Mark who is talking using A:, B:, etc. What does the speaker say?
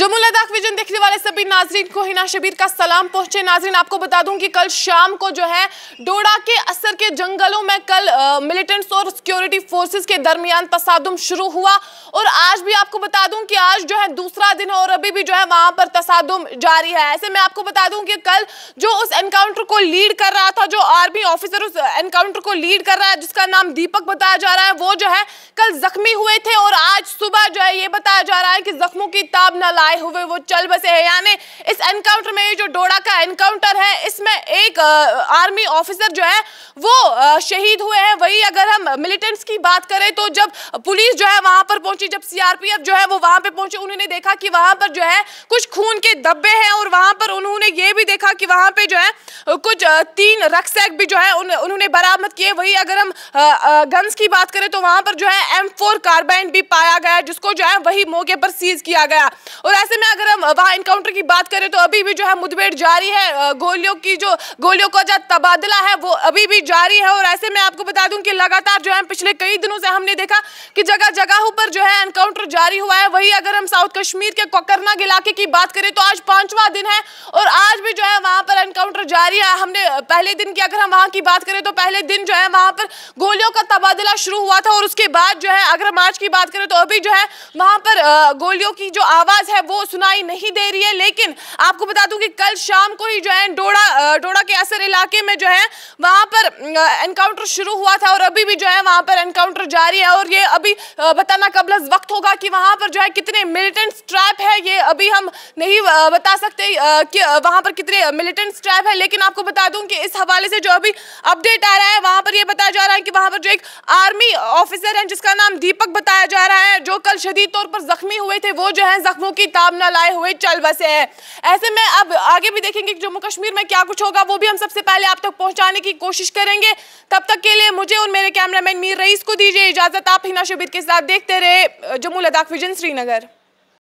A: Jammu Ladakh vision देखने वाले सभी नाजरीन को हिना शबीर का सलाम पहुंचे नाजरीन आपको बता दूं कि कल शाम को जो है डोडा के असर के जंगलों में कल मिलिटेंट्स और सिक्योरिटी फोर्सेस के दरमियान तसादम शुरू हुआ और आज भी आपको बता दूं कि आज जो है दूसरा दिन है और अभी भी जो है वहां पर तसादम जारी है ऐसे में आपको बता दूं कि कल जो उस एनकाउंटर को लीड कर रहा था जो आर्मी ऑफिसर उस एनकाउंटर को लीड कर रहा है जिसका नाम दीपक बताया जा रहा है वो जो है कल जख्मी हुए थे और आज सुबह जो है ये बताया जा रहा है कि जख्मों की ताब न आए हुए वो चल बसे हैं यानी इस एनकाउंटर में ये जो डोडा का एनकाउंटर है इसमें एक आर्मी ऑफिसर जो है वो शहीद हुए हैं वही अगर हम मिलिटेंट्स की बात करें तो जब पुलिस जो है वहां पर पहुंची जब सीआरपीएफ जो है वो वहां पर पहुंचे उन्होंने देखा कि वहां पर जो है कुछ खून के धब्बे हैं और वहां पर उन्होंने ये भी देखा कि वहां पर जो है कुछ तीन रक्सैक भी जो है उन्होंने बरामद किए वही अगर हम गन्स की बात करें तो वहां पर जो है एम फोर कार्बाइन भी पाया गया जिसको जो है वही मौके पर सीज किया गया और और ऐसे में अगर हम वहाँ इनकाउंटर की बात करें तो अभी भी जो है मुठभेड़ जारी है गोलियों की जो गोलियों का जो तबादला है वो अभी भी जारी है और ऐसे में आपको बता दूं कि लगातार जो है पिछले कई दिनों से हमने देखा कि जगह जगहों पर जो है एनकाउंटर जारी हुआ है वही अगर हम साउथ कश्मीर के कोकरनाग इलाके की बात करें तो आज पांचवा दिन है और आज भी जो है वहाँ पर एनकाउंटर जारी है हमने पहले दिन की अगर हम वहाँ की बात करें तो पहले दिन जो है वहाँ पर गोली तबादला शुरू हुआ था और उसके बाद जो है अगर मार्च की बात करें तो अभी जो है वहाँ पर गोलियों की जो आवाज़ है वो सुनाई नहीं दे रही है लेकिन आपको बता दूं कि कल शाम को ही जो है डोडा डोडा के असर इलाके में जो है वहां पर एनकाउंटर शुरू हुआ था और अभी भी जो है वहां पर एनकाउंटर जारी है और ये अभी बताना कबल वक्त होगा कि वहाँ पर जो है कितने मिलिटेंट ट्रैप है ये अभी हम नहीं बता सकते कि वहां पर कितने मिलिटेंट ट्रैप है लेकिन आपको बता दूं कि इस हवाले से जो अभी अपडेट आ रहा है वहां पर यह बताया जा रहा है वहाँ पर जो एक आर्मी ऑफिसर हैं जिसका नाम दीपक बताया जा रहा है जो कल शदीद तौर पर जख्मी हुए थे वो जो है जख्मों की ताब न लाए हुए चल बसे हैं ऐसे में अब आगे भी देखेंगे जम्मू कश्मीर में क्या कुछ होगा वो भी हम सबसे पहले आप तक पहुँचाने की कोशिश करेंगे तब तक के लिए मुझे और मेरे कैमरामैन मीर रईस को दीजिए इजाज़त आप हिना शबीर के साथ देखते रहे जम्मू लद्दाख विजन श्रीनगर